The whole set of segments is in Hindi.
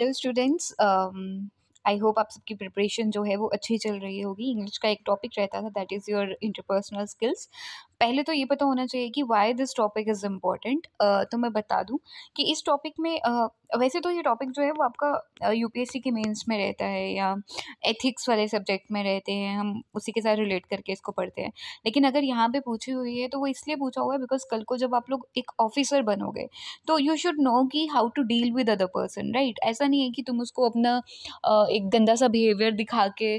हेलो स्टूडेंट्स आई होप आप सबकी प्रिपरेशन जो है वो अच्छी चल रही होगी इंग्लिश का एक टॉपिक रहता था that is your interpersonal skills पहले तो ये पता होना चाहिए कि why this topic is important तो मैं बता दूँ कि इस टॉपिक में uh, वैसे तो ये टॉपिक जो है वो आपका यूपीएससी के मेंस में रहता है या एथिक्स वाले सब्जेक्ट में रहते हैं हम उसी के साथ रिलेट करके इसको पढ़ते हैं लेकिन अगर यहाँ पे पूछी हुई है तो वो इसलिए पूछा हुआ है बिकॉज कल को जब आप लोग एक ऑफिसर बनोगे तो यू शुड नो कि how to deal with other person right ऐसा नहीं है कि तुम उसको अपना एक गंदा सा बिहेवियर दिखा के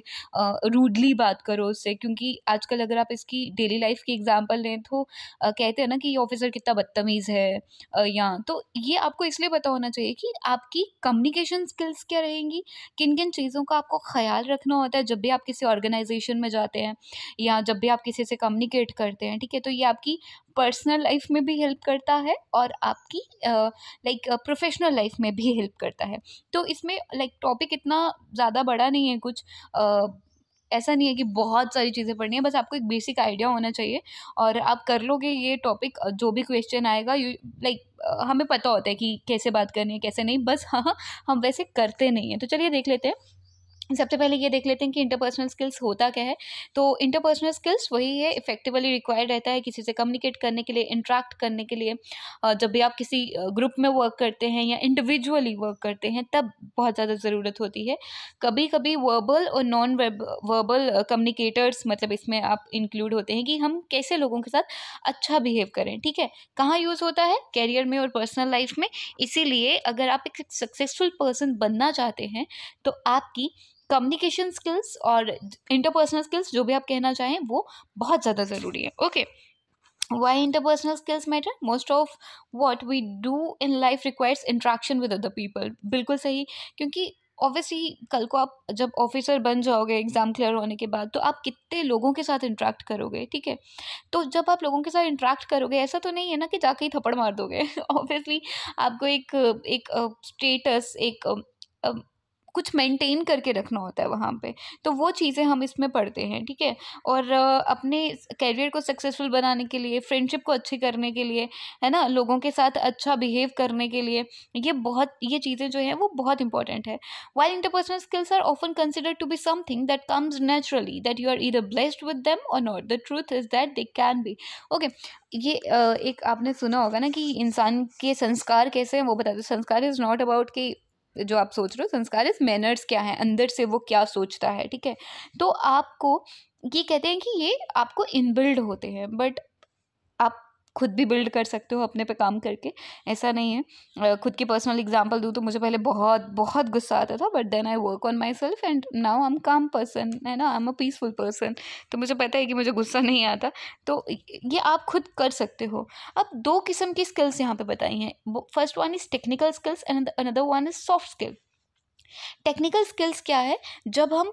रूडली बात करो उससे क्योंकि आजकल अगर आप इसकी डेली लाइफ की एग्जाम्पल लें तो कहते हैं ना कि ये ऑफिसर कितना बदतमीज़ है या तो ये आपको इसलिए पता होना चाहिए कि आपकी कम्युनिकेशन स्किल्स क्या रहेंगी किन किन चीज़ों का आपको ख्याल रखना होता है जब भी आप किसी ऑर्गेनाइजेशन में जाते हैं या जब भी आप किसी से कम्युनिकेट करते हैं ठीक है तो ये आपकी पर्सनल लाइफ में भी हेल्प करता है और आपकी लाइक प्रोफेशनल लाइफ में भी हेल्प करता है तो इसमें लाइक like, टॉपिक इतना ज़्यादा बड़ा नहीं है कुछ uh, ऐसा नहीं है कि बहुत सारी चीज़ें पढ़नी है बस आपको एक बेसिक आइडिया होना चाहिए और आप कर लोगे ये टॉपिक जो भी क्वेश्चन आएगा यू लाइक हमें पता होता है कि कैसे बात करनी है कैसे नहीं बस हाँ, हाँ हम वैसे करते नहीं हैं तो चलिए देख लेते हैं सबसे पहले ये देख लेते हैं कि इंटरपर्सनल स्किल्स होता क्या है तो इंटरपर्सनल स्किल्स वही है इफेक्टिवली रिक्वायर्ड रहता है किसी से कम्युनिकेट करने के लिए इंट्रैक्ट करने के लिए जब भी आप किसी ग्रुप में वर्क करते हैं या इंडिविजुअली वर्क करते हैं तब बहुत ज़्यादा ज़रूरत होती है कभी कभी वर्बल और नॉन वर्बल कम्युनिकेटर्स मतलब इसमें आप इंक्लूड होते हैं कि हम कैसे लोगों के साथ अच्छा बिहेव करें ठीक है कहाँ यूज़ होता है कैरियर में और पर्सनल लाइफ में इसीलिए अगर आप एक सक्सेसफुल पर्सन बनना चाहते हैं तो आपकी कम्युनिकेशन स्किल्स और इंटरपर्सनल स्किल्स जो भी आप कहना चाहें वो बहुत ज़्यादा ज़रूरी है okay why interpersonal skills matter most of what we do in life requires interaction with other people बिल्कुल सही क्योंकि ऑब्वियसली कल को आप जब ऑफिसर बन जाओगे एग्ज़ाम क्लियर होने के बाद तो आप कितने लोगों के साथ इंट्रैक्ट करोगे ठीक है तो जब आप लोगों के साथ इंट्रैक्ट करोगे ऐसा तो नहीं है ना कि जाके ही थप्पड़ मार दोगे ऑब्वियसली आपको एक एक स्टेटस एक कुछ मेंटेन करके रखना होता है वहाँ पे तो वो चीज़ें हम इसमें पढ़ते हैं ठीक है और अपने कैरियर को सक्सेसफुल बनाने के लिए फ्रेंडशिप को अच्छी करने के लिए है ना लोगों के साथ अच्छा बिहेव करने के लिए ये बहुत ये चीज़ें जो हैं वो बहुत इंपॉर्टेंट है while interpersonal skills are often consider to be something that comes naturally that you are either blessed with them or not the truth is that they can be okay ये एक आपने सुना होगा ना कि इंसान के संस्कार कैसे हैं वो बता दो संस्कार इज़ नॉट अबाउट कि जो आप सोच रहे हो संस्कार इस मैनर्स क्या है अंदर से वो क्या सोचता है ठीक है तो आपको ये कहते हैं कि ये आपको इनबिल्ड होते हैं बट खुद भी बिल्ड कर सकते हो अपने पे काम करके ऐसा नहीं है खुद की पर्सनल एग्जांपल दूँ तो मुझे पहले बहुत बहुत गुस्सा आता था but then I work on myself and now I am calm person है ना I am a peaceful person तो मुझे पता है कि मुझे गुस्सा नहीं आता तो ये आप खुद कर सकते हो अब दो किस्म की स्किल्स यहाँ पर बताई हैं first one is technical skills and another one is soft skills technical skills क्या है जब हम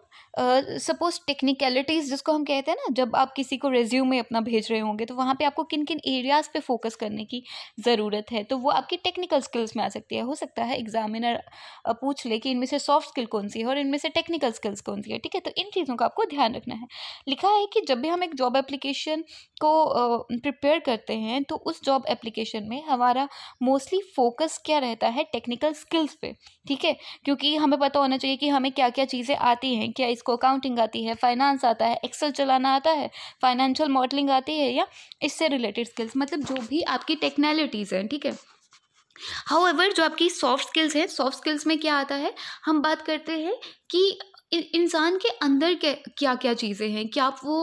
सपोज टेक्निकलिटीज़ जिसको हम कहते हैं ना जब आप किसी को रेज्यूम में अपना भेज रहे होंगे तो वहाँ पे आपको किन किन एरियाज़ पे फोकस करने की ज़रूरत है तो वो आपकी टेक्निकल स्किल्स में आ सकती है हो सकता है एग्जामिनर पूछ ले कि इनमें से सॉफ्ट स्किल कौन सी है और इनमें से टेक्निकल स्किल्स कौन सी है ठीक है तो इन चीज़ों का आपको ध्यान रखना है लिखा है कि जब भी हम एक जॉब एप्लीकेशन को प्रिपेयर करते हैं तो उस जॉब एप्लीकेशन में हमारा मोस्टली फोकस क्या रहता है टेक्निकल स्किल्स पे ठीक है क्योंकि हम हमें पता होना चाहिए कि हमें क्या क्या चीज़ें आती हैं क्या इसको अकाउंटिंग आती है फाइनेंस आता है एक्सेल चलाना आता है फाइनेंशियल मॉडलिंग आती है या इससे रिलेटेड स्किल्स मतलब जो भी आपकी टेक्नैलिटीज़ हैं ठीक है हाउ एवर जो आपकी सॉफ्ट स्किल्स हैं सॉफ्ट स्किल्स में क्या आता है हम बात करते हैं कि इंसान के अंदर क्या क्या चीज़ें हैं क्या आप वो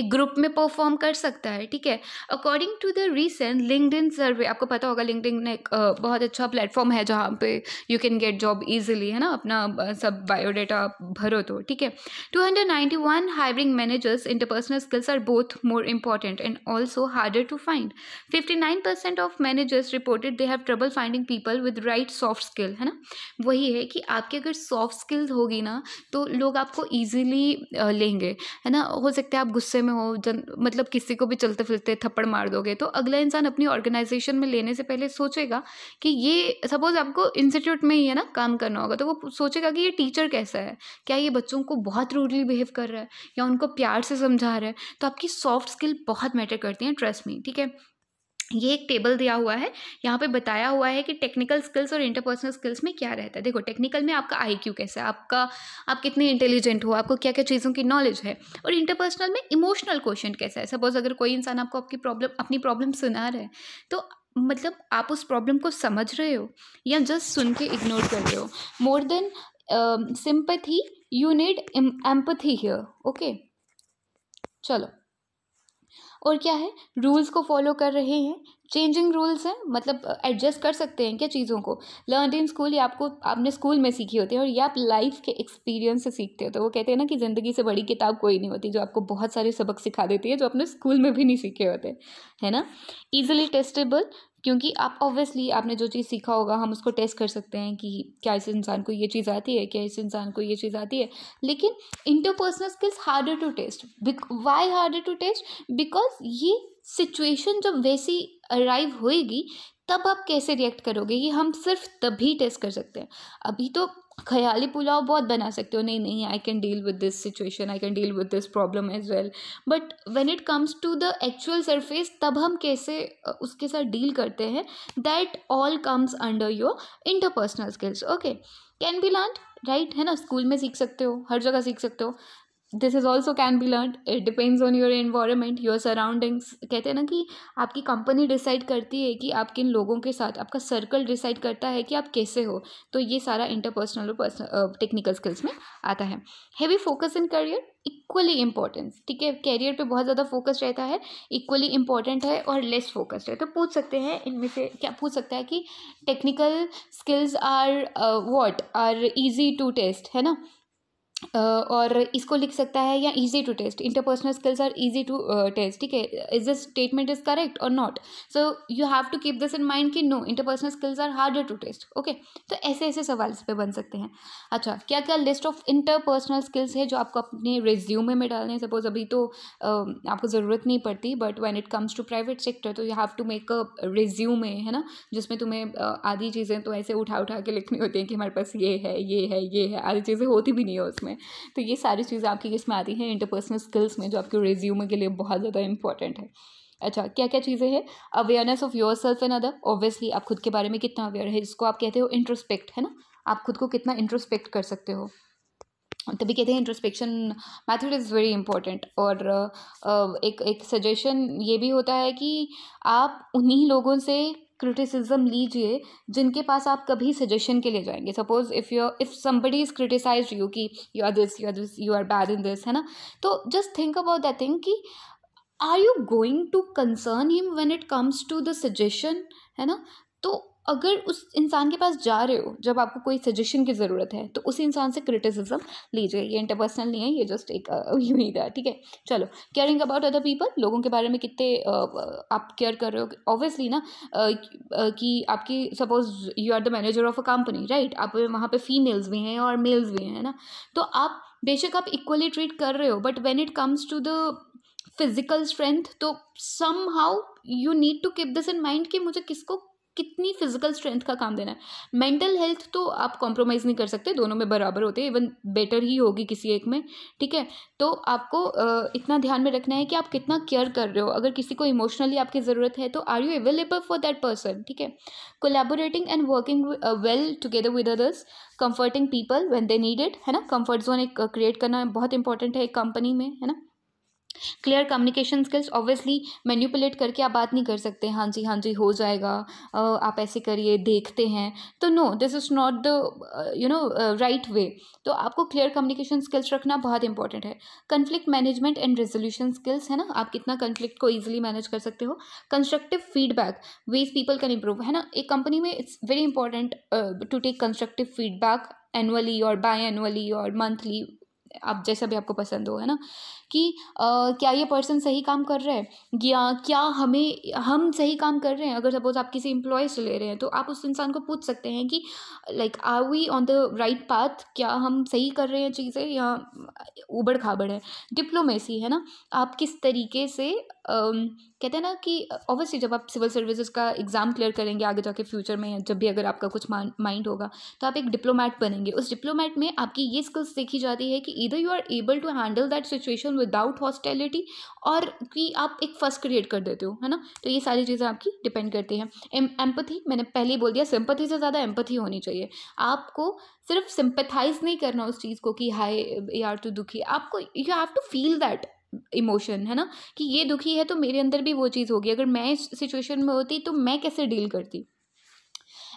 एक ग्रुप में परफॉर्म कर सकता है ठीक है according to the recent LinkedIn survey आपको पता होगा लिंकड एक बहुत अच्छा प्लेटफॉर्म है जहाँ पे you can get job easily है ना अपना सब बायोडाटा भरो तो ठीक है two hundred ninety one hiring managers interpersonal skills are both more important and also harder to find fifty nine percent of managers reported they have trouble finding people with right soft skill है ना वही है कि आपकी अगर सॉफ्ट स्किल्स होगी ना तो लोग आपको ईजिली लेंगे है ना हो सकता है आप गुस्से में हो जन मतलब किसी को भी चलते फिरते थप्पड़ मार दोगे तो अगला इंसान अपनी ऑर्गेनाइजेशन में लेने से पहले सोचेगा कि ये सपोज आपको इंस्टीट्यूट में ही है ना काम करना होगा तो वो सोचेगा कि ये टीचर कैसा है क्या ये बच्चों को बहुत रूडली बिहेव कर रहा है या उनको प्यार से समझा रहा है तो आपकी सॉफ्ट स्किल बहुत मैटर करती हैं ट्रस्ट में ठीक है ये एक टेबल दिया हुआ है यहाँ पे बताया हुआ है कि टेक्निकल स्किल्स और इंटरपर्सनल स्किल्स में क्या रहता है देखो टेक्निकल में आपका आई क्यू कैसा है आपका आप कितने इंटेलिजेंट हो आपको क्या क्या चीज़ों की नॉलेज है और इंटरपर्सनल में इमोशनल क्वेश्चन कैसा है सपोज अगर कोई इंसान आपको आपकी प्रॉब्लम अपनी प्रॉब्लम सुना रहा है तो मतलब आप उस प्रॉब्लम को समझ रहे हो या जस्ट सुन के इग्नोर कर रहे हो more than sympathy you need empathy here okay चलो और क्या है रूल्स को फॉलो कर रहे हैं चेंजिंग रूल्स हैं मतलब एडजस्ट कर सकते हैं क्या चीज़ों को लर्न इन स्कूल ये आपको आपने स्कूल में सीखी होती है और या आप लाइफ के एक्सपीरियंस से सीखते हो तो वो कहते हैं ना कि ज़िंदगी से बड़ी किताब कोई नहीं होती जो आपको बहुत सारे सबक सिखा देती है जो आपने स्कूल में भी नहीं सीखे होते है ना ईजिली टेस्टेबल क्योंकि आप ऑब्वियसली आपने जो चीज़ सीखा होगा हम उसको टेस्ट कर सकते हैं कि क्या इस इंसान को ये चीज़ आती है क्या इस इंसान को ये चीज़ आती है लेकिन interpersonal skills harder to test why harder to test because ये सिचुएशन जब वैसी अराइव होएगी तब आप कैसे रिएक्ट करोगे ये हम सिर्फ तभी टेस्ट कर सकते हैं अभी तो ख्याली पुलाव बहुत बना सकते हो नहीं नहीं I can deal with this situation I can deal with this problem as well but when it comes to the actual surface तब हम कैसे उसके साथ डील करते हैं that all comes under your interpersonal skills okay can be learn right है ना स्कूल में सीख सकते हो हर जगह सीख सकते हो this is also can be learn it depends on your environment your surroundings कहते हैं ना कि आपकी कंपनी डिसाइड करती है कि आप किन लोगों के साथ आपका सर्कल डिसाइड करता है कि आप कैसे हो तो ये सारा इंटरपर्सनल और टेक्निकल स्किल्स में आता है heavy focus in career equally importance ठीक है कैरियर पे बहुत ज़्यादा फोकस रहता है इक्वली इंपॉर्टेंट है और लेस फोकस्ड है तो पूछ सकते हैं इनमें से क्या पूछ सकता है कि technical skills are what are easy to test है ना और इसको लिख सकता है या easy to test interpersonal skills are easy to test ठीक है is this statement is correct और not so you have to keep this in mind कि no interpersonal skills are harder to test okay तो ऐसे ऐसे सवाल इस पर बन सकते हैं अच्छा क्या क्या लिस्ट ऑफ इंटरपर्सनल स्किल्स है जो आपको अपने रेज्यूमे में डालने सपोज अभी तो आपको ज़रूरत नहीं पड़ती but when it comes to private sector तो you have to make a resume है ना जिसमें तुम्हें आधी चीज़ें तो ऐसे उठा उठा के लिखनी होती हैं कि हमारे पास ये है ये है ये है आधी चीज़ें होती भी नहीं है उसमें में तो ये सारी चीज़ें आपकी किस में आती हैं इंटरपर्सनल स्किल्स में जो आपके रेज्यूमर के लिए बहुत ज़्यादा इंपॉर्टेंट है अच्छा क्या क्या चीज़ें हैं awareness of your self and other obviously आप खुद के बारे में कितना अवेयर है जिसको आप कहते हो इंट्रोस्पेक्ट है ना आप खुद को कितना इंट्रोस्पेक्ट कर सकते हो तभी कहते हैं introspection method is very important और एक एक सजेशन ये भी होता है कि आप उन्हीं लोगों से क्रिटिसिज्म लीजिए जिनके पास आप कभी सजेशन के लिए जाएंगे suppose if you if somebody is criticise you कि you are this you are this you are bad in this है ना तो just think about that thing कि are you going to concern him when it comes to the suggestion है ना तो अगर उस इंसान के पास जा रहे हो जब आपको कोई सजेशन की ज़रूरत है तो उसी इंसान से क्रिटिसिज्म लीजिए ये इंटरपर्सनल नहीं है ये जस्ट एक यू है ठीक है चलो केयरिंग अबाउट अदर पीपल लोगों के बारे में कितने आप केयर कर रहे हो ऑब्वियसली ना कि आपकी suppose you are the manager of a company right आप वहाँ पे फीमेल्स भी हैं और मेल्स भी हैं ना तो आप बेशक आप इक्वली ट्रीट कर रहे हो but when it comes to the physical strength तो somehow you need to keep this in mind कि मुझे किसको कितनी फिजिकल स्ट्रेंथ का काम देना है मेंटल हेल्थ तो आप कॉम्प्रोमाइज़ नहीं कर सकते दोनों में बराबर होते इवन बेटर ही होगी किसी एक में ठीक है तो आपको इतना ध्यान में रखना है कि आप कितना केयर कर रहे हो अगर किसी को इमोशनली आपकी ज़रूरत है तो are you available for that person ठीक है collaborating and working well together with others comforting people when they needed है ना कम्फर्ट जोन एक क्रिएट uh, करना बहुत इंपॉर्टेंट है एक कंपनी में है ना clear communication skills obviously manipulate करके आप बात नहीं कर सकते हाँ जी हाँ जी हो जाएगा आप ऐसे करिए देखते हैं तो no this is not the you know right way तो आपको क्लियर कम्युनिकेशन स्किल्स रखना बहुत इंपॉर्टेंट है conflict management and resolution skills है ना आप कितना कन्फ्लिक्ट को ईजिली मैनेज कर सकते हो constructive feedback ways people can improve है ना एक कंपनी में it's very important to take constructive feedback annually और बाई एनुअली और मंथली आप जैसा भी आपको पसंद हो है ना कि आ, क्या ये पर्सन सही काम कर रहा है या क्या हमें हम सही काम कर रहे हैं अगर सपोज आप किसी एम्प्लॉय से ले रहे हैं तो आप उस इंसान को पूछ सकते हैं कि like are we on the right path क्या हम सही कर रहे हैं चीज़ें या उबड़ खाबड़ है डिप्लोमेसी है ना आप किस तरीके से आ, कहते हैं ना कि ऑब्वियसली जब आप सिविल सर्विसेज का एग्ज़ाम क्लियर करेंगे आगे जाके फ्यूचर में जब भी अगर आपका कुछ माइंड होगा तो आप एक डिप्लोमैट बनेंगे उस डिप्लोमैट में आपकी ये स्किल्स देखी जाती है कि इधर you are able to handle that situation without hostility और कि आप एक फर्स्ट क्रिएट कर देते हो है ना तो ये सारी चीज़ें आपकी डिपेंड करती हैं एम्पथी मैंने पहले ही बोल दिया सिंपथी से ज़्यादा एम्पथी होनी चाहिए आपको सिर्फ सिंपथाइज नहीं करना उस चीज़ को कि हाई हाय आर टू दुखी आपको you have to feel that emotion है ना कि ये दुखी है तो मेरे अंदर भी वो चीज़ होगी अगर मैं इस सिचुएशन में होती तो मैं कैसे डील करती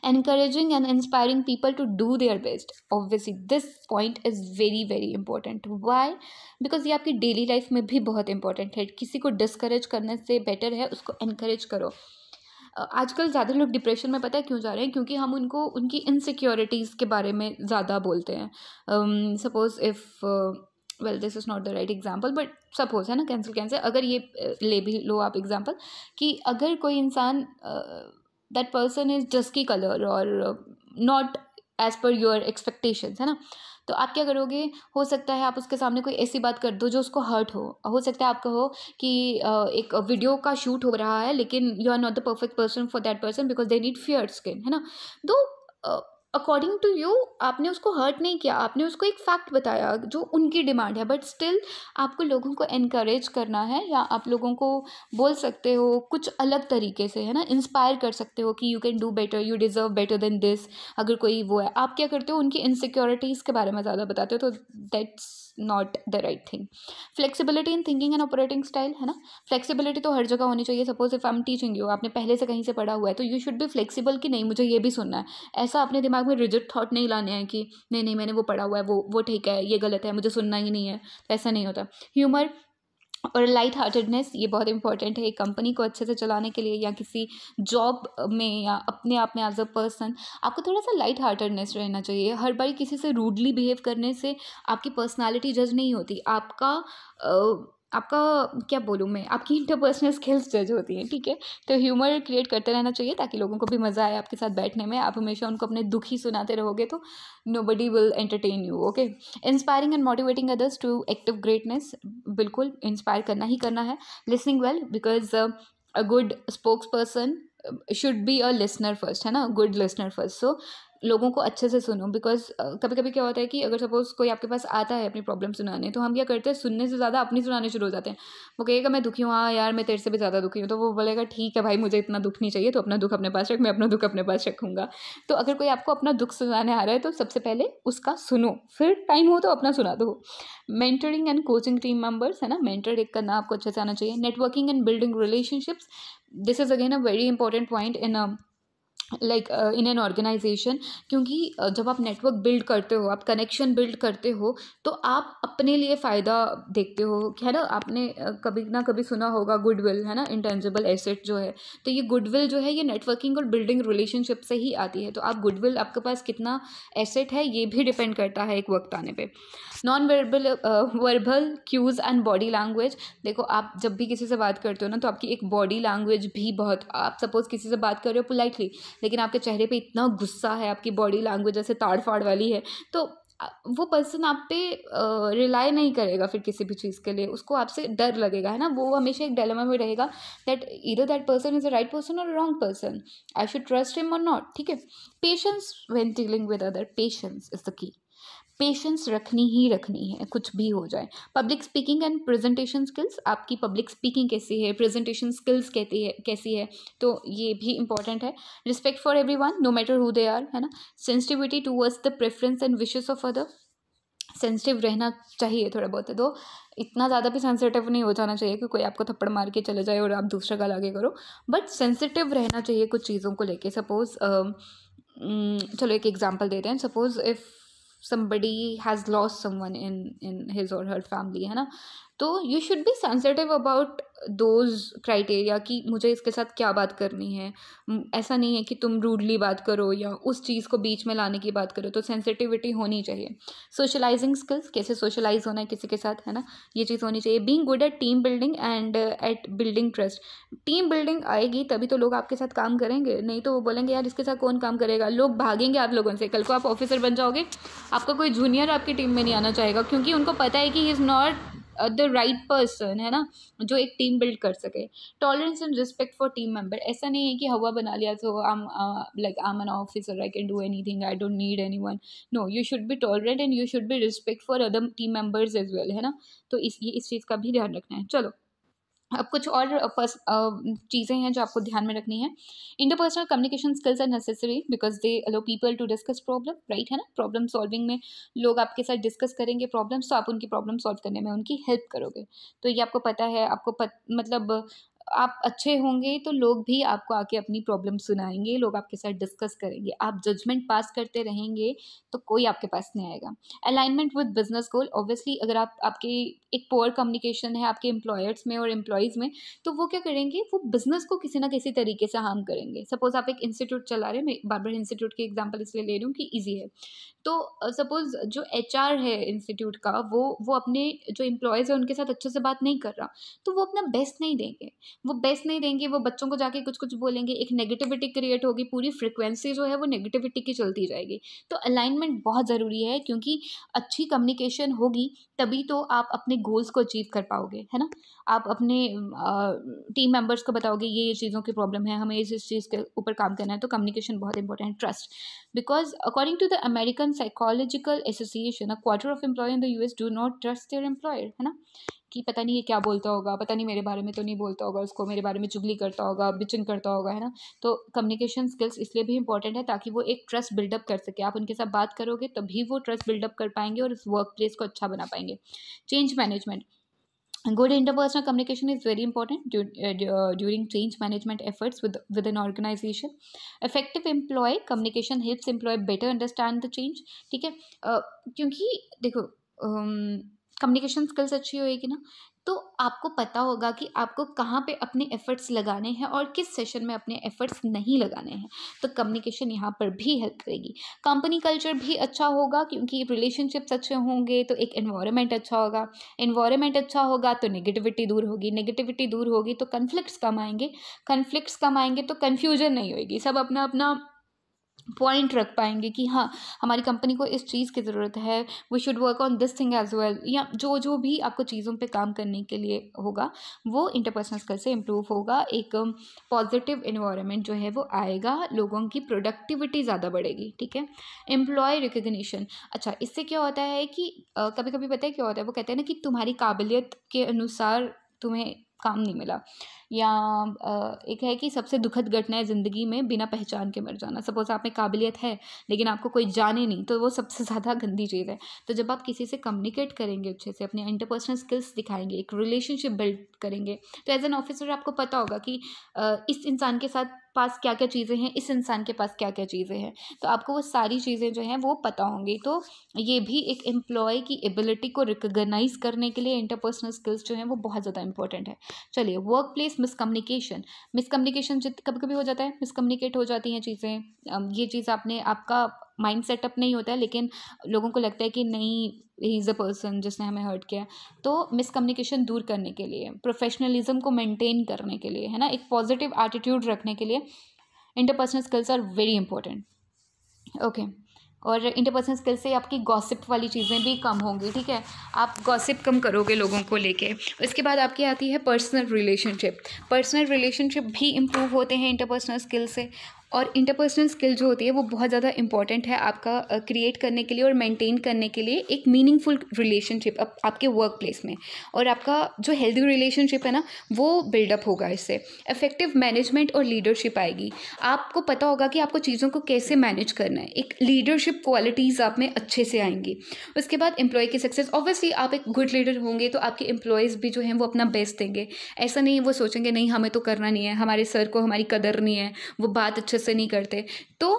encouraging and inspiring people to do their best obviously this point is very very important why because ये आपकी daily life में भी बहुत important है किसी को discourage करने से better है उसको encourage करो आजकल ज़्यादा लोग डिप्रेशन में पता है क्यों जा रहे हैं क्योंकि हम उनको उनकी इनसिक्योरिटीज़ के बारे में ज़्यादा बोलते हैं suppose if well this is not the right example but suppose है ना कैंसिल कैंसिल अगर ये ले भी लो आप एग्जाम्पल कि अगर कोई इंसान that person is dusky colour और not as per your expectations है ना तो आप क्या करोगे हो सकता है आप उसके सामने कोई ऐसी बात कर दो जो उसको हर्ट हो हो सकता है आप कहो कि एक वीडियो का शूट हो रहा है लेकिन you are not the perfect person for that person because they need fair skin है ना तो अकॉर्डिंग टू यू आपने उसको हर्ट नहीं किया आपने उसको एक फैक्ट बताया जो उनकी डिमांड है बट स्टिल आपको लोगों को इनक्रेज करना है या आप लोगों को बोल सकते हो कुछ अलग तरीके से है ना इंस्पायर कर सकते हो कि you can do better you deserve better than this अगर कोई वो है आप क्या करते हो उनकी इनसिक्योरिटीज़ के बारे में ज़्यादा बताते हो तो that's not the right thing flexibility in thinking and operating style है ना फ्लेक्सीबिलिटी तो हर जगह होनी चाहिए suppose if I am teaching you आपने पहले से कहीं से पढ़ा हुआ है तो यू शुड भी फ्लेक्सीबल कि नहीं मुझे ये भी सुनना है ऐसा अपने दिमाग दिमाग में रिजिट थाट नहीं लाने हैं कि नहीं नहीं मैंने वो पढ़ा हुआ है वो वो ठीक है ये गलत है मुझे सुनना ही नहीं है ऐसा नहीं होता ह्यूमर और लाइट हार्टेडनेस ये बहुत इंपॉर्टेंट है एक कंपनी को अच्छे से चलाने के लिए या किसी जॉब में या अपने आप में एज अ पर्सन आपको थोड़ा सा लाइट हार्टेडनेस रहना चाहिए हर बार किसी से रूडली बिहेव करने से आपकी पर्सनालिटी जज नहीं होती आपका आपका क्या बोलूँ मैं आपकी इंटरपर्सनल स्किल्स जज होती हैं ठीक है तो ह्यूमर क्रिएट करते रहना चाहिए ताकि लोगों को भी मज़ा आए आपके साथ बैठने में आप हमेशा उनको अपने दुख ही सुनाते रहोगे तो nobody will entertain you okay inspiring and motivating others to एक्टिव ग्रेटनेस बिल्कुल इंस्पायर करना ही करना है listening well because a good spokes person should be a listener first है ना गुड लिसनर फर्स्ट सो लोगों को अच्छे से सुनो बिकॉज कभी कभी क्या होता है कि अगर सपोज़ कोई आपके पास आता है अपनी प्रॉब्लम सुनाने तो हम क्या करते हैं सुनने से ज़्यादा अपनी सुनाने शुरू हो जाते हैं वो कहेगा मैं दुखी हूँ हाँ यार मैं तेरे से भी ज़्यादा दुखी हूँ तो वो बोलेगा ठीक है भाई मुझे इतना दुख नहीं चाहिए तो अपना दुख अपने पास रख मैं अपना दुख अपने पास रखूँगा तो अगर कोई आपको अपना दुख सुनाने आ रहा है तो सबसे पहले उसका सुनो फिर टाइम हो तो अपना सुना दो mentoring and coaching team members है ना मेंटर एक करना आपको अच्छे से आना चाहिए networking and building relationships this is again a very important point in a like in an organisation क्योंकि uh, जब आप नेटवर्क बिल्ड करते हो आप कनेक्शन बिल्ड करते हो तो आप अपने लिए फ़ायदा देखते हो है ना आपने uh, कभी ना कभी सुना होगा गुडविल है ना इंटेंजिबल एसेट जो है तो ये गुडविल जो है ये नेटवर्किंग और बिल्डिंग रिलेशनशिप से ही आती है तो आप गुडविल आपके पास कितना एसेट है ये भी डिपेंड करता है एक वक्त आने पर non verbal verbal cues and body language देखो आप जब भी किसी से बात करते हो ना तो आपकी एक बॉडी लैंग्वेज भी बहुत आप सपोज़ किसी से बात कर रहे हो पोलाइटली लेकिन आपके चेहरे पे इतना गुस्सा है आपकी बॉडी लैंग्वेज ऐसे ताड़ फाड़ वाली है तो वो पर्सन आप पे रिलाई नहीं करेगा फिर किसी भी चीज़ के लिए उसको आपसे डर लगेगा है ना वो हमेशा एक डेलमा में रहेगा दैट इधर that person is a right person और wrong person I should trust him और नॉट ठीक है patience when dealing with other patience is the key patience रखनी ही रखनी है कुछ भी हो जाए public speaking and presentation skills आपकी पब्लिक स्पीकिंग कैसी है प्रेजेंटेशन स्किल्स कहती है कैसी है तो ये भी इंपॉर्टेंट है respect for everyone no matter who they are है ना sensitivity towards the preference and wishes of other sensitive रहना चाहिए थोड़ा बहुत तो इतना ज़्यादा भी सेंसिटिव नहीं हो जाना चाहिए कि कोई आपको थप्पड़ मार के चले जाए और आप दूसरा का लागे करो बट सेंसिटिव रहना चाहिए कुछ चीज़ों को लेके सपोज़ चलो एक एग्जांपल देते हैं suppose if somebody has lost someone in in his or her family है ना तो you should be sensitive about those criteria कि मुझे इसके साथ क्या बात करनी है ऐसा नहीं है कि तुम रूडली बात करो या उस चीज़ को बीच में लाने की बात करो तो सेंसिटिविटी होनी चाहिए सोशलाइजिंग स्किल्स कैसे सोशलाइज होना है किसी के साथ है ना ये चीज़ होनी चाहिए being good at team building and at building trust team building आएगी तभी तो लोग आपके साथ काम करेंगे नहीं तो वो बोलेंगे यार इसके साथ कौन काम करेगा लोग भागेंगे आप लोगों से कल को आप ऑफिसर बन जाओगे आपका कोई जूनियर आपकी टीम में नहीं आना चाहेगा क्योंकि उनको पता है कि is not the right person है ना जो एक टीम बिल्ड कर सके tolerance and respect for team member ऐसा नहीं है कि हवा बना लिया तो I'm like I'm an officer I can do anything I don't need anyone no you should be tolerant and you should be respect for other team members as well है ना तो इस ये इस चीज़ का भी ध्यान रखना है चलो अब कुछ और चीज़ें हैं जो आपको ध्यान में रखनी है interpersonal communication skills are necessary because they allow people to discuss problem right है ना प्रॉब्लम सॉल्विंग में लोग आपके साथ डिस्कस करेंगे प्रॉब्लम्स तो आप उनकी प्रॉब्लम सॉल्व करने में उनकी हेल्प करोगे तो ये आपको पता है आपको पत, मतलब आप अच्छे होंगे तो लोग भी आपको आके अपनी प्रॉब्लम सुनाएंगे लोग आपके साथ डिस्कस करेंगे आप जजमेंट पास करते रहेंगे तो कोई आपके पास नहीं आएगा alignment with business goal obviously अगर आप आपके एक पोअर कम्युनिकेशन है आपके एम्प्लॉयर्स में और एम्प्लॉयज़ में तो वो क्या करेंगे वो बिज़नेस को किसी ना किसी तरीके से हार्म करेंगे सपोज़ आप एक इंस्टीट्यूट चला रहे हैं मैं बार बार इंस्टीट्यूट की एग्जाम्पल इसलिए ले रही हूँ कि ईजी है तो सपोज़ जो एच है इंस्टीट्यूट का वो वो अपने जो एम्प्लॉयज़ है उनके साथ अच्छे से बात नहीं कर रहा तो वो अपना बेस्ट नहीं देंगे वो बेस्ट नहीं देंगे वो बच्चों को जाके कुछ कुछ बोलेंगे एक नेगेटिविटी क्रिएट होगी पूरी फ्रिक्वेंसी जो है वो नेगेटिविटी की चलती जाएगी तो अलाइनमेंट बहुत ज़रूरी है क्योंकि अच्छी कम्युनिकेशन होगी तभी तो आप अपने गोल्स को अचीव कर पाओगे है ना आप अपने टीम मेम्बर्स को बताओगे ये ये चीज़ों की प्रॉब्लम है हमें इस इस चीज़ के ऊपर काम करना है तो कम्युनिकेशन बहुत important trust because according to the American Psychological Association a quarter of employee in the U S do not trust their employer है ना कि पता नहीं ये क्या बोलता होगा पता नहीं मेरे बारे में तो नहीं बोलता होगा उसको मेरे बारे में चुगली करता होगा बिचिंग करता होगा है ना तो कम्युनिकेशन स्किल्स इसलिए भी इंपॉर्टेंट है ताकि वो एक ट्रस्ट बिल्डअप कर सके आप उनके साथ बात करोगे तभी वो ट्रस्ट बिल्डअप कर पाएंगे और उस वर्क प्लेस को अच्छा बना पाएंगे change management good interpersonal communication is very important during change management efforts with with an organisation effective employee communication helps employee better understand the change ठीक है uh, क्योंकि देखो um, कम्युनिकेशन स्किल्स अच्छी होएगी ना तो आपको पता होगा कि आपको कहाँ पे अपने एफ़र्ट्स लगाने हैं और किस सेशन में अपने एफ़र्ट्स नहीं लगाने हैं तो कम्युनिकेशन यहाँ पर भी हेल्प करेगी कंपनी कल्चर भी अच्छा होगा क्योंकि रिलेशनशिप्स अच्छे होंगे तो एक इन्वायरमेंट अच्छा होगा इन्वायरमेंट अच्छा होगा तो नेगेटिविटी दूर होगी नेगेटिविटी दूर होगी तो कन्फ्लिक्ट्स कम आएंगे कन्फ्लिक्ट्स कम आएंगे तो कन्फ्यूजन नहीं होगी सब अपना अपना पॉइंट रख पाएंगे कि हाँ हमारी कंपनी को इस चीज़ की ज़रूरत है we should work on this thing as well या जो जो भी आपको चीज़ों पे काम करने के लिए होगा वो इंटरपर्सनल स्किल से इम्प्रूव होगा एक पॉजिटिव इन्वायरमेंट जो है वो आएगा लोगों की प्रोडक्टिविटी ज़्यादा बढ़ेगी ठीक है एम्प्लॉय रिकग्निशन अच्छा इससे क्या होता है कि आ, कभी कभी पता है क्या होता है वो कहते हैं ना कि तुम्हारी काबिलियत के अनुसार तुम्हें काम नहीं मिला या एक है कि सबसे दुखद घटना है ज़िंदगी में बिना पहचान के मर जाना सपोज़ आप में काबिलियत है लेकिन आपको कोई जाने नहीं तो वो सबसे ज़्यादा गंदी चीज़ है तो जब आप किसी से कम्युनिकेट करेंगे अच्छे से अपने इंटरपर्सनल स्किल्स दिखाएंगे एक रिलेशनशिप बिल्ड करेंगे तो एज एन ऑफिसर आपको पता होगा कि इस इंसान के साथ पास क्या क्या चीज़ें हैं इस इंसान के पास क्या क्या चीज़ें हैं तो आपको वो सारी चीज़ें जो हैं वो पता होंगी तो ये भी एक एम्प्लॉय की एबिलिटी को रिकगनाइज़ करने के लिए इंटरपर्सनल स्किल्स जो हैं वो बहुत ज़्यादा इंपॉर्टेंट है चलिए वर्क प्लेस मिसकम्युनिकेशन मिसकम्युनिकेशन कभी कभी हो जाता है मिसकम्युनिकेट हो जाती हैं चीज़ें ये चीज़ आपने आपका माइंड सेटअप नहीं होता है लेकिन लोगों को लगता है कि नहीं ही इज़ अ पर्सन जिसने हमें हर्ट किया तो मिसकम्युनिकेशन दूर करने के लिए प्रोफेशनलिज्म को मेंटेन करने के लिए है ना एक पॉजिटिव एटीट्यूड रखने के लिए interpersonal skills are very important okay और इंटरपर्सनल स्किल से आपकी गॉसिप वाली चीज़ें भी कम होंगी ठीक है आप गॉसिप कम करोगे लोगों को लेके इसके बाद आपकी आती है पर्सनल रिलेशनशिप पर्सनल रिलेशनशिप भी इम्प्रूव होते हैं इंटरपर्सनल स्किल से और इंटरपर्सनल स्किल जो होती है वो बहुत ज़्यादा इंपॉर्टेंट है आपका क्रिएट करने के लिए और मेंटेन करने के लिए एक मीनिंगफुल रिलेशनशिप आप, आपके वर्क प्लेस में और आपका जो हेल्दी रिलेशनशिप है ना वो बिल्डअप होगा इससे इफेक्टिव मैनेजमेंट और लीडरशिप आएगी आपको पता होगा कि आपको चीज़ों को कैसे मैनेज करना है एक लीडरशिप क्वालिटीज़ आप में अच्छे से आएंगी उसके बाद एम्प्लॉय की सक्सेस ऑब्वियसली आप एक गुड लीडर होंगे तो आपके एम्प्लॉयज़ भी जो हैं वो अपना बेस्ट देंगे ऐसा नहीं वो सोचेंगे नहीं हमें तो करना नहीं है हमारे सर को हमारी कदर नहीं है वो बात अच्छे से नहीं करते तो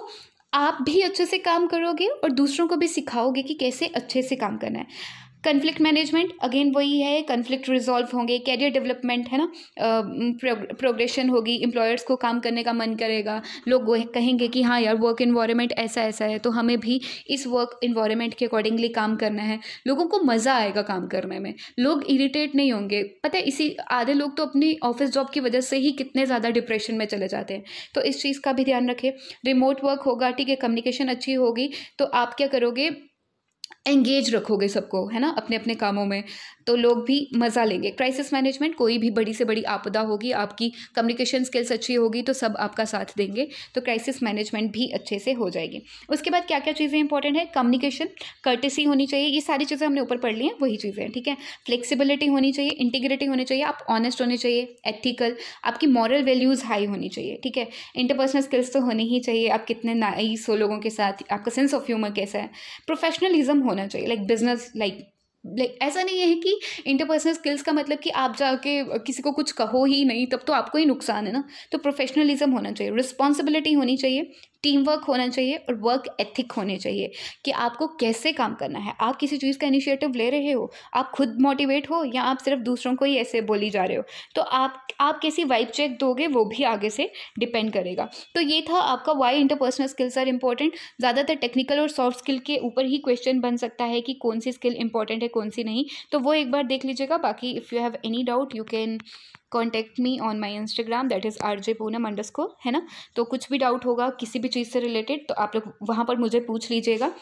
आप भी अच्छे से काम करोगे और दूसरों को भी सिखाओगे कि कैसे अच्छे से काम करना है कन्फ्लिक्ट मैनेजमेंट अगेन वही है कन्फ्लिक्ट रिजॉल्व होंगे कैरियर डेवलपमेंट है ना प्रोग्रेशन होगी एम्प्लॉयर्स को काम करने का मन करेगा लोग कहेंगे कि हाँ यार वर्क इन्वायरमेंट ऐसा ऐसा है तो हमें भी इस वर्क इन्वायरमेंट के अकॉर्डिंगली काम करना है लोगों को मज़ा आएगा काम करने में लोग इरीटेट नहीं होंगे पता है इसी आधे लोग तो अपनी ऑफिस जॉब की वजह से ही कितने ज़्यादा डिप्रेशन में चले जाते हैं तो इस चीज़ का भी ध्यान रखें रिमोट वर्क होगा ठीक है कम्युनिकेशन अच्छी होगी तो आप क्या करोगे एंगेज रखोगे सबको है ना अपने अपने कामों में तो लोग भी मज़ा लेंगे क्राइसिस मैनेजमेंट कोई भी बड़ी से बड़ी आपदा होगी आपकी कम्युनिकेशन स्किल्स अच्छी होगी तो सब आपका साथ देंगे तो क्राइसिस मैनेजमेंट भी अच्छे से हो जाएगी उसके बाद क्या क्या चीज़ें इंपॉर्टेंट है कम्युनिकेशन कर्टेसी होनी चाहिए ये सारी चीज़ें हमने ऊपर पढ़ ली हैं वही चीज़ें ठीक है फ्लेक्सीबिलिटी होनी चाहिए इंटीग्रिटी होनी चाहिए आप ऑनेस्ट होने चाहिए एथिकल आपकी मॉरल वैल्यूज़ हाई होनी चाहिए ठीक है इंटरपर्सनल स्किल्स तो होनी ही चाहिए आप कितने नाइस हो लोगों के साथ आपका सेंस ऑफ ह्यूमर कैसा है प्रोफेशनलिज्म होना चाहिए लाइक बिजनेस लाइक लाइक ऐसा नहीं है कि इंटरपर्सनल स्किल्स का मतलब कि आप जाके किसी को कुछ कहो ही नहीं तब तो आपको ही नुकसान है ना तो प्रोफेशनलिज्म होना चाहिए रिस्पॉन्सिबिलिटी होनी चाहिए टीम वर्क होना चाहिए और वर्क एथिक होने चाहिए कि आपको कैसे काम करना है आप किसी चीज़ का इनिशिएटिव ले रहे हो आप खुद मोटिवेट हो या आप सिर्फ दूसरों को ही ऐसे बोली जा रहे हो तो आप आप कैसी वाइब चेक दोगे वो भी आगे से डिपेंड करेगा तो ये था आपका why interpersonal skills are important ज़्यादातर टेक्निकल और सॉफ्ट स्किल के ऊपर ही क्वेश्चन बन सकता है कि कौन सी स्किल इंपॉर्टेंट है कौन सी नहीं तो वो एक बार देख लीजिएगा बाकी if you have any doubt you can contact me on my Instagram that is R J Poonam under है ना तो कुछ भी डाउट होगा किसी भी चीज़ से रिलेटेड तो आप लोग वहाँ पर मुझे पूछ लीजिएगा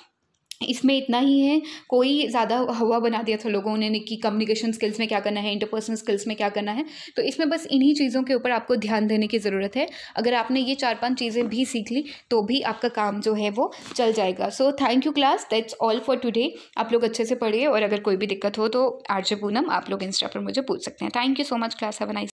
इसमें इतना ही है कोई ज़्यादा हवा बना दिया था लोगों ने कि कम्युनिकेशन स्किल्स में क्या करना है इंटरपर्सनल स्किल्स में क्या करना है तो इसमें बस इन्हीं चीज़ों के ऊपर आपको ध्यान देने की ज़रूरत है अगर आपने ये चार पांच चीज़ें भी सीख ली तो भी आपका काम जो है वो चल जाएगा so thank you class that's all for today आप लोग अच्छे से पढ़िए और अगर कोई भी दिक्कत हो तो आर पूनम आप लोग इंस्टा पर मुझे पूछ सकते हैं thank you so much class have nice